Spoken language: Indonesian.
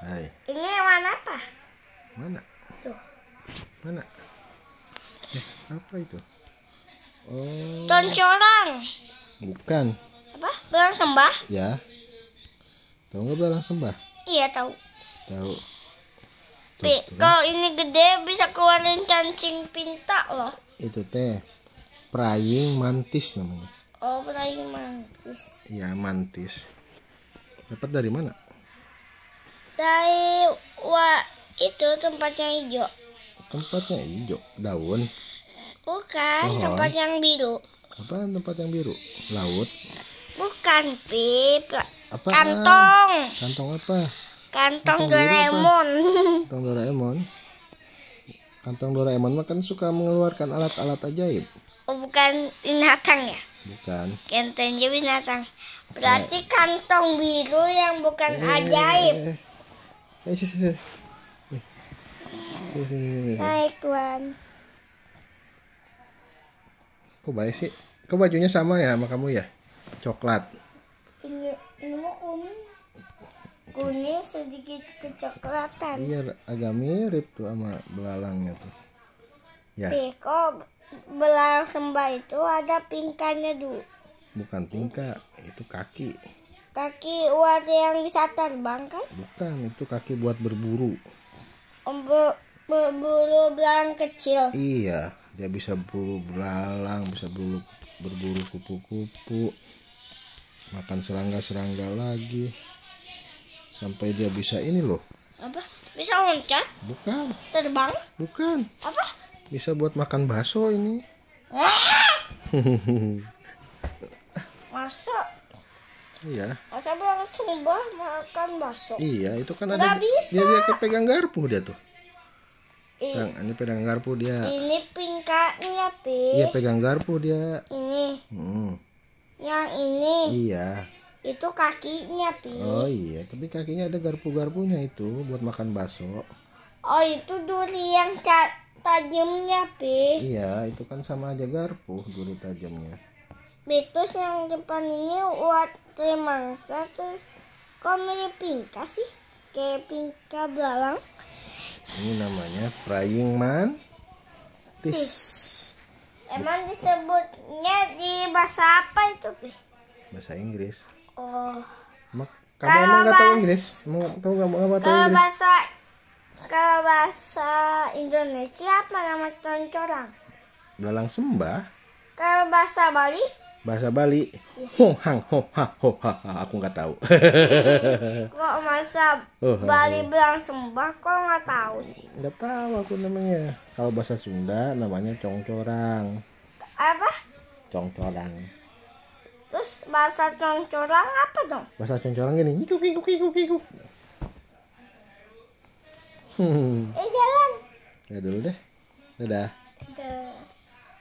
Hai. Ini warna apa? Mana? Tuh. Mana? Eh, apa itu? Oh. Toncorang. Bukan. Apa? Belang sembah? Ya. Tahu nggak belang sembah? Iya tahu. Tahu. Tapi kan. kalau ini gede bisa keluarin cacing pinta loh. Itu teh praying mantis namanya. Oh, praying mantis. Iya, mantis. Dapat dari mana? dari wa itu tempatnya hijau tempatnya hijau daun bukan Pohon. tempat yang biru apa tempat yang biru laut bukan pip apa kantong kantong apa kantong, kantong Doraemon kantong Doraemon kantong Doraemon mah kan suka mengeluarkan alat-alat ajaib oh bukan binatang ya bukan jadi binatang berarti kantong biru yang bukan eh. ajaib eh, Hai tuan. Kok baik sih? Kok bajunya sama ya sama kamu ya? Coklat. Ini, ini mau kuning. Kuning sedikit kecoklatan. Iya, agak mirip tuh sama belalangnya tuh. Ya. Nih, kok belalang sembah itu ada pingkanya dulu. Bukan tingka, itu kaki. Kaki buat yang bisa terbang kan? Bukan, itu kaki buat berburu. Ber, berburu belalang kecil. Iya, dia bisa buru belalang, bisa buru, berburu kupu-kupu, makan serangga-serangga lagi. Sampai dia bisa ini loh. Apa? Bisa loncat? Bukan. Terbang? Bukan. Apa? Bisa buat makan bakso ini. Masa? Iya. Masa Abel rubah makan bakso. Iya, itu kan ada. bisa. Dia, dia kepegang garpu dia tuh. Bang, ini pegang garpu dia. Ini pingkatnya, Pi. Iya, pegang garpu dia. Ini. Hmm. Yang ini. Iya. Itu kakinya, Pi. Oh iya, tapi kakinya ada garpu-garpunya itu buat makan bakso. Oh, itu duri yang tajamnya, Pi. Iya, itu kan sama aja garpu, duri tajamnya. Betus yang depan ini buat mangsa terus kok mirip pinka sih? Kayak pinka belang. Ini namanya frying man. Tis. Emang disebutnya di bahasa apa itu, Be? Bahasa Inggris. Oh. Mak kamu kalau emang nggak tahu Inggris? mau tahu nggak mau tahu Inggris? Bahasa kalau bahasa Indonesia apa nama corang? Belalang sembah. Kalau bahasa Bali? bahasa Bali iya. ho hang ho ha ho ha, ha. aku nggak tahu kok masa oh, Bali bilang sembah kok nggak tahu sih nggak tahu aku namanya kalau bahasa Sunda namanya congcorang apa congcorang terus bahasa congcorang apa dong bahasa congcorang gini nyikuk nyikuk nyikuk nyikuk hmm. eh jalan ya dulu deh dadah